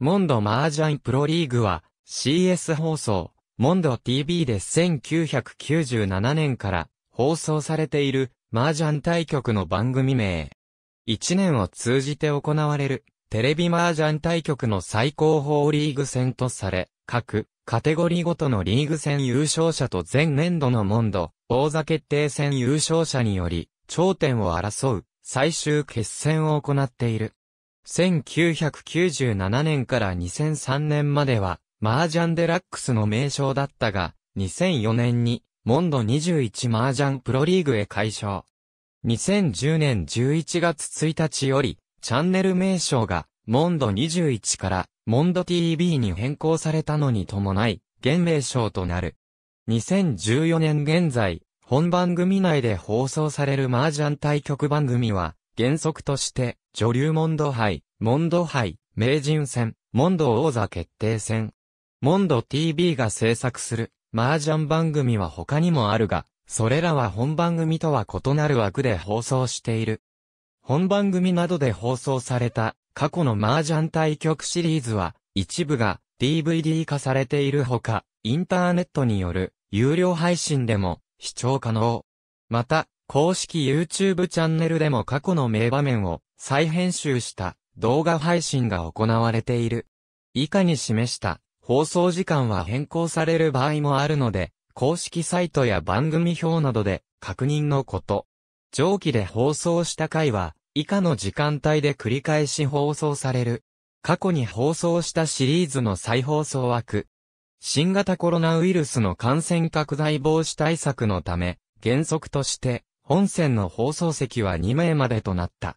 モンド麻雀プロリーグは CS 放送、モンド TV で1997年から放送されている麻雀対局の番組名。1年を通じて行われるテレビ麻雀対局の最高峰リーグ戦とされ、各カテゴリーごとのリーグ戦優勝者と前年度のモンド王座決定戦優勝者により頂点を争う最終決戦を行っている。1997年から2003年までは、マージャンデラックスの名称だったが、2004年に、モンド21ャンプロリーグへ改称。2010年11月1日より、チャンネル名称が、モンド21から、モンド TV に変更されたのに伴い、現名称となる。2014年現在、本番組内で放送されるマージャン対局番組は、原則として、女流モンド杯、モンド杯、名人戦、モンド王座決定戦。モンド TV が制作する、麻雀番組は他にもあるが、それらは本番組とは異なる枠で放送している。本番組などで放送された過去の麻雀対局シリーズは一部が DVD 化されているほか、インターネットによる有料配信でも視聴可能。また、公式 YouTube チャンネルでも過去の名場面を再編集した動画配信が行われている。以下に示した放送時間は変更される場合もあるので、公式サイトや番組表などで確認のこと。上記で放送した回は以下の時間帯で繰り返し放送される。過去に放送したシリーズの再放送枠。新型コロナウイルスの感染拡大防止対策のため、原則として、本戦の放送席は2名までとなった。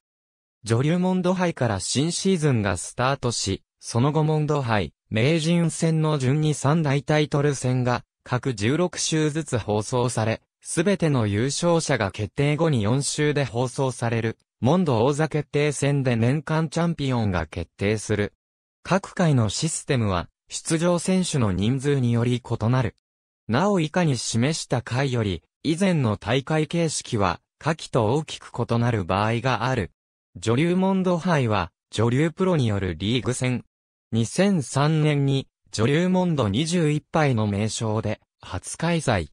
女流モンド杯から新シーズンがスタートし、その後モンド杯、名人戦の順に3大タイトル戦が各16週ずつ放送され、すべての優勝者が決定後に4週で放送される、モンド王座決定戦で年間チャンピオンが決定する。各回のシステムは、出場選手の人数により異なる。なお以下に示した回より、以前の大会形式は、下記と大きく異なる場合がある。女流モンド杯は、女流プロによるリーグ戦。2003年に、女流モンド21杯の名称で、初開催。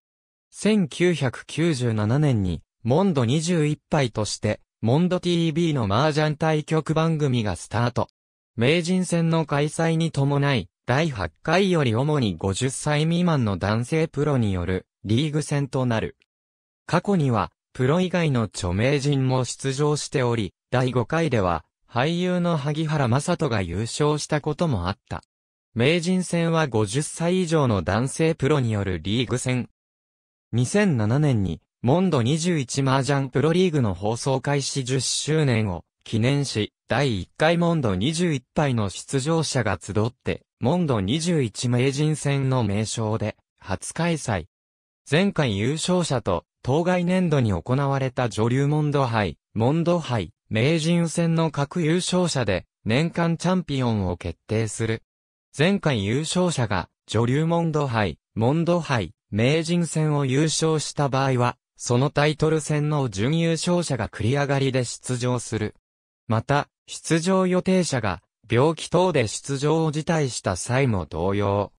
1997年に、モンド21杯として、モンド TV の麻雀対局番組がスタート。名人戦の開催に伴い、第8回より主に50歳未満の男性プロによるリーグ戦となる。過去には、プロ以外の著名人も出場しており、第5回では、俳優の萩原正人が優勝したこともあった。名人戦は50歳以上の男性プロによるリーグ戦。2007年に、モンド21麻雀プロリーグの放送開始10周年を記念し、第1回モンド21杯の出場者が集って、モンド21名人戦の名称で初開催。前回優勝者と当該年度に行われた女流モンド杯、モンド杯、名人戦の各優勝者で年間チャンピオンを決定する。前回優勝者が女流モンド杯、モンド杯、名人戦を優勝した場合は、そのタイトル戦の準優勝者が繰り上がりで出場する。また、出場予定者が病気等で出場を辞退した際も同様。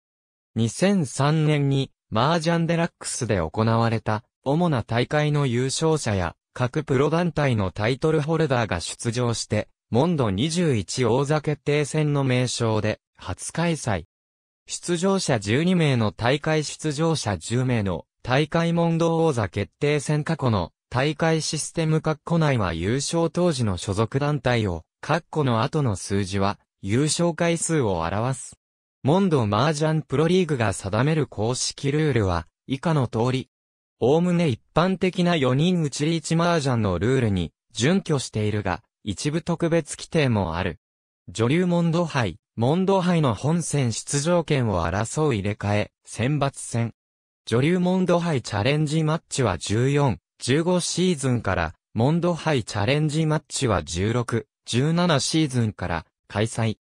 2003年に、マージャンデラックスで行われた主な大会の優勝者や、各プロ団体のタイトルホルダーが出場して、モンド21王座決定戦の名称で、初開催。出場者12名の大会出場者10名の大会モンド王座決定戦過去の大会システム括弧内は優勝当時の所属団体を、括弧の後の数字は優勝回数を表す。モンドマージャンプロリーグが定める公式ルールは以下の通り、おおむね一般的な4人打ちリーチ麻雀のルールに準拠しているが、一部特別規定もある。女流モンド杯、モンド杯の本戦出場権を争う入れ替え、選抜戦。女流モンド杯チャレンジマッチは14、15シーズンから、モンド杯チャレンジマッチは16、17シーズンから開催。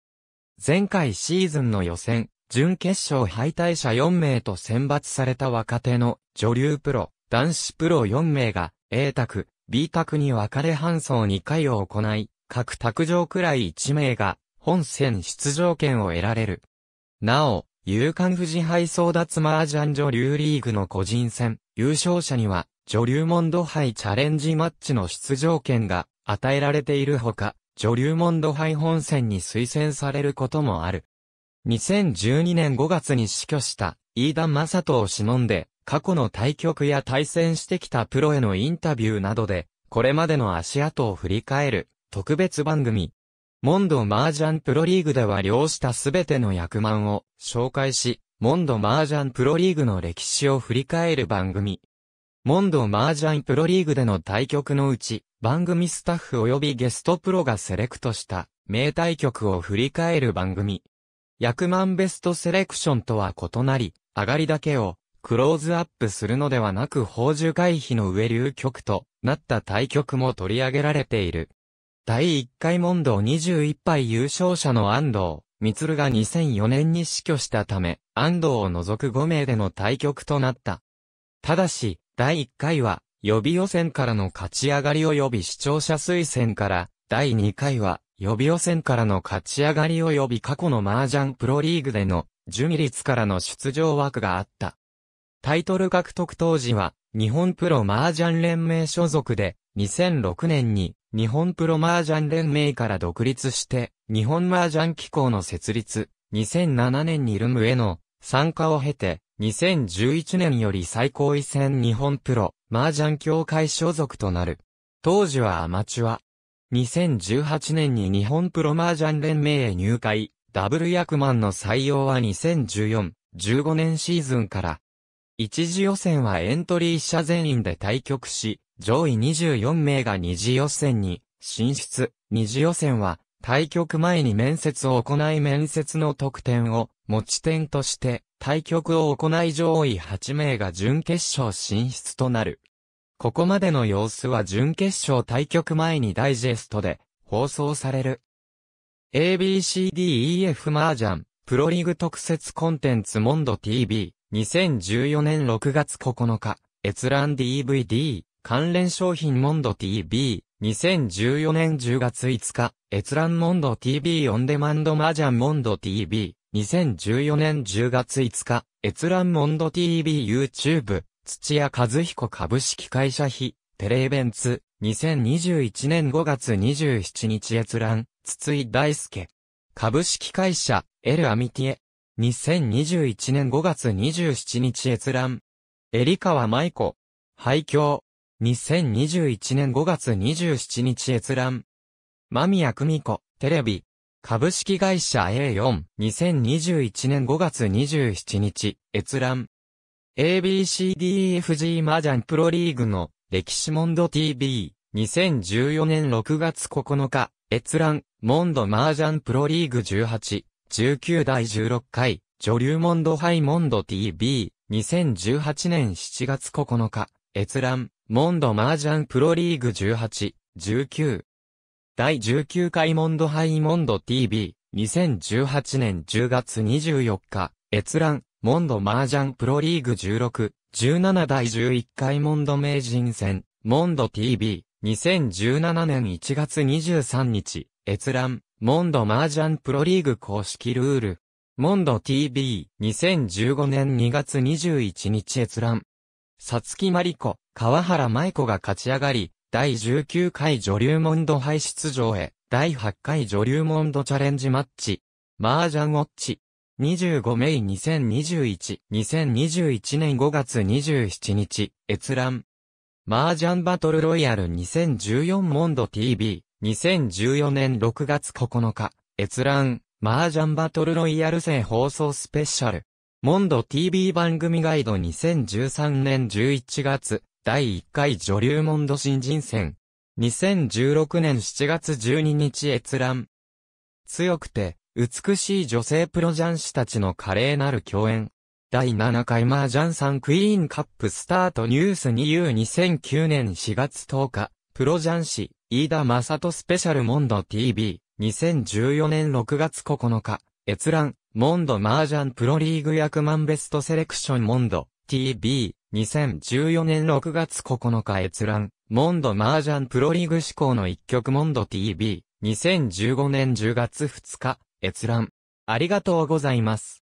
前回シーズンの予選、準決勝敗退者4名と選抜された若手の女流プロ、男子プロ4名が A 卓、B 卓に分かれ搬送2回を行い、各卓上くらい1名が本戦出場権を得られる。なお、勇敢富士杯争奪麻雀女流リーグの個人戦、優勝者には女流モンド杯チャレンジマッチの出場権が与えられているほか、女流モンド杯本戦に推薦されることもある。2012年5月に死去した飯田正人を忍んで、過去の対局や対戦してきたプロへのインタビューなどで、これまでの足跡を振り返る特別番組。モンドマージャンプロリーグでは漁したすべての役満を紹介し、モンドマージャンプロリーグの歴史を振り返る番組。モンドマージャンプロリーグでの対局のうち、番組スタッフ及びゲストプロがセレクトした名対局を振り返る番組。役満ベストセレクションとは異なり、上がりだけをクローズアップするのではなく宝珠回避の上流局となった対局も取り上げられている。第1回問答21杯優勝者の安藤、鶴が2004年に死去したため、安藤を除く5名での対局となった。ただし、第1回は、予備予選からの勝ち上がり及び視聴者推薦から、第2回は、予備予選からの勝ち上がり及び過去の麻雀プロリーグでの準備率からの出場枠があった。タイトル獲得当時は、日本プロ麻雀連盟所属で、2006年に日本プロ麻雀連盟から独立して、日本麻雀機構の設立、2007年にルムへの参加を経て、2011年より最高位戦日本プロ麻雀協会所属となる。当時はアマチュア、2018年に日本プロマージャン連盟へ入会、ダブル役満の採用は2014、15年シーズンから。一次予選はエントリー者全員で対局し、上位24名が二次予選に進出。二次予選は対局前に面接を行い面接の得点を持ち点として対局を行い上位8名が準決勝進出となる。ここまでの様子は準決勝対局前にダイジェストで放送される。ABCDEF 麻雀プロリーグ特設コンテンツモンド TV 2014年6月9日閲覧 DVD 関連商品モンド TV 2014年10月5日閲覧モンド TV オンデマンド麻雀モンド TV 2014年10月5日閲覧モンド TV YouTube 土屋和彦株式会社費、テレイベンツ、2021年5月27日閲覧、筒井大輔。株式会社、エル・アミティエ。2021年5月27日閲覧。エリカワ・マイコ。廃墟。2021年5月27日閲覧。間宮久美子、テレビ。株式会社 A4。2021年5月27日、閲覧。ABCDEFG 麻雀プロリーグの歴史モンド TV 2014年6月9日閲覧モンド麻雀プロリーグ18 19第16回女流モンドハイモンド TV 2018年7月9日閲覧モンド麻雀プロリーグ18 19第19回モンドハイモンド TV2018 年10月24日閲覧モンド麻雀プロリーグ16、17第11回モンド名人戦、モンド TV、2017年1月23日、閲覧、モンド麻雀プロリーグ公式ルール。モンド TV、2015年2月21日閲覧。さつきまりこ、川原舞子が勝ち上がり、第19回女流モンド杯出場へ、第8回女流モンドチャレンジマッチ。麻雀ウォッチ。25名2021、2021年5月27日、閲覧。マージャンバトルロイヤル2014モンド TV、2014年6月9日、閲覧。マージャンバトルロイヤル戦放送スペシャル。モンド TV 番組ガイド2013年11月、第1回女流モンド新人戦。2016年7月12日閲覧。強くて、美しい女性プロ雀士たちの華麗なる共演。第7回マージャンさんクイーンカップスタートニュース 2U2009 年4月10日、プロ雀士、飯田正人スペシャルモンド TV、2014年6月9日、閲覧、モンドマージャンプロリーグ役満ベストセレクションモンド TV、2014年6月9日閲覧、モンドマージャンプロリーグ志向の一曲モンド TV、2015年10月2日、閲覧。ありがとうございます。